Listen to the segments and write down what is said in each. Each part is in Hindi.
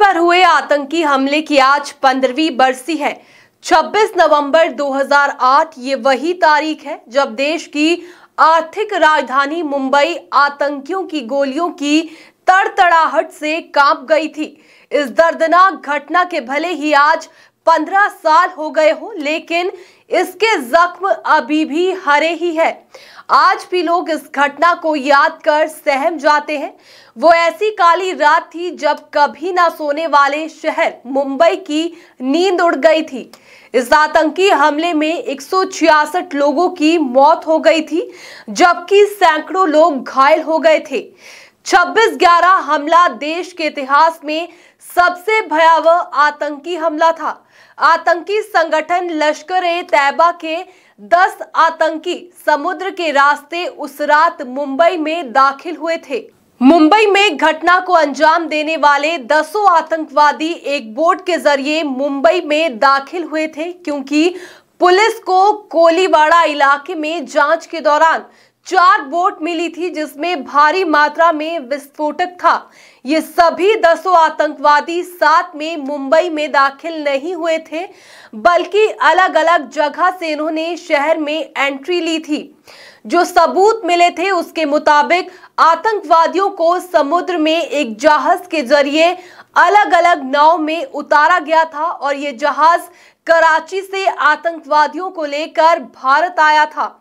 पर हुए आतंकी हमले की आज पंद्रहवीं बरसी है 26 नवंबर 2008 ये वही तारीख है जब देश की आर्थिक राजधानी मुंबई आतंकियों की गोलियों की तड़तड़ाहट से कांप गई थी इस दर्दनाक घटना के भले ही आज 15 साल हो गए हो लेकिन इसके जख्म अभी भी हरे ही है आज भी लोग इस घटना को याद कर सहम जाते हैं वो ऐसी काली रात थी जब कभी ना सोने वाले शहर मुंबई की नींद उड़ गई थी इस आतंकी हमले में 166 लोगों की मौत हो गई थी जबकि सैकड़ों लोग घायल हो गए थे 26 ग्यारह हमला देश के इतिहास में सबसे भयावह आतंकी हमला था आतंकी संगठन लश्कर ए तैयबा के दस आतंकी समुद्र के रास्ते उस रात मुंबई में दाखिल हुए थे मुंबई में घटना को अंजाम देने वाले दसों आतंकवादी एक बोट के जरिए मुंबई में दाखिल हुए थे क्योंकि पुलिस को कोलीवाड़ा इलाके में जांच के दौरान चार बोट मिली थी जिसमें भारी मात्रा में विस्फोटक था ये सभी दसों आतंकवादी साथ में मुंबई में दाखिल नहीं हुए थे बल्कि अलग अलग जगह से इन्होंने शहर में एंट्री ली थी जो सबूत मिले थे उसके मुताबिक आतंकवादियों को समुद्र में एक जहाज के जरिए अलग अलग नाव में उतारा गया था और ये जहाज कराची से आतंकवादियों को लेकर भारत आया था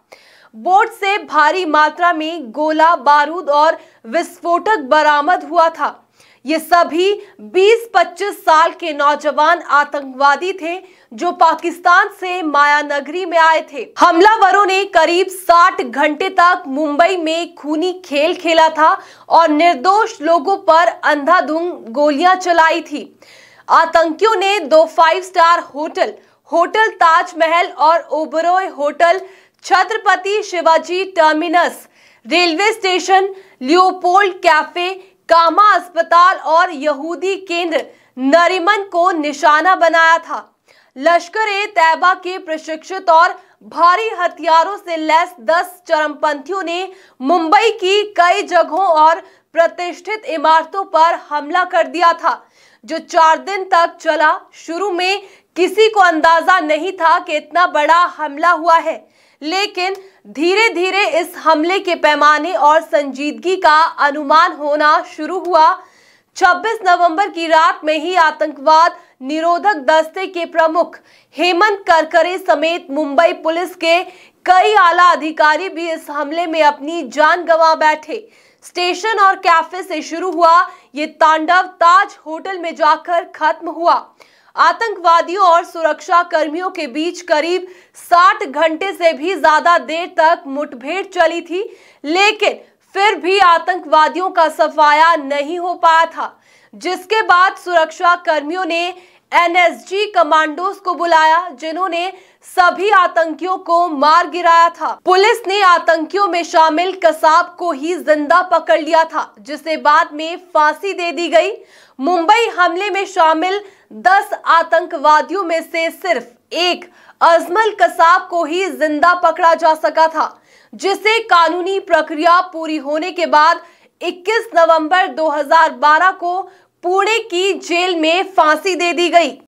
बोट से भारी मात्रा में गोला बारूद और विस्फोटक बरामद हुआ था ये सभी 20-25 साल के नौजवान आतंकवादी थे जो पाकिस्तान से माया नगरी में आए थे हमलावरों ने करीब 60 घंटे तक मुंबई में खूनी खेल खेला था और निर्दोष लोगों पर अंधाधुंध गोलियां चलाई थी आतंकियों ने दो five star hotel hotel Taj Mahal और Oberoi hotel Chhatrapati Shivaji Terminus railway station Leopold Cafe Cama अस्पताल और यहूदी केंद्र नरिमन को निशाना बनाया था लश्कर ए तैबा के प्रशिक्षित और भारी हथियारों से लैस दस चरमपंथियों ने मुंबई की कई जगहों और प्रतिष्ठित इमारतों पर हमला कर दिया था जो चार दिन तक चला शुरू में किसी को अंदाजा नहीं था कि इतना बड़ा हमला हुआ है लेकिन धीरे धीरे इस हमले के पैमाने और संजीदगी का अनुमान होना शुरू हुआ 26 नवंबर की रात में ही आतंकवाद निरोधक दस्ते के प्रमुख हेमंत करकरे समेत मुंबई पुलिस के कई आला अधिकारी भी इस हमले में अपनी जान गंवा बैठे स्टेशन और कैफे से शुरू हुआ ये तांडव ताज होटल में जाकर खत्म हुआ आतंकवादियों और सुरक्षा कर्मियों के बीच करीब 60 घंटे से भी ज्यादा देर तक मुठभेड़ चली थी लेकिन फिर भी आतंकवादियों का सफाया नहीं हो पाया था जिसके बाद सुरक्षा कर्मियों ने एनएसजी कमांडोज को बुलाया जिन्होंने सभी आतंकियों को मार गिराया था पुलिस ने आतंकियों में शामिल कसाब को ही जिंदा पकड़ लिया था जिसे बाद में फांसी दे दी गई मुंबई हमले में शामिल 10 आतंकवादियों में से सिर्फ एक अजमल कसाब को ही जिंदा पकड़ा जा सका था जिसे कानूनी प्रक्रिया पूरी होने के बाद 21 नवंबर 2012 को पुणे की जेल में फांसी दे दी गई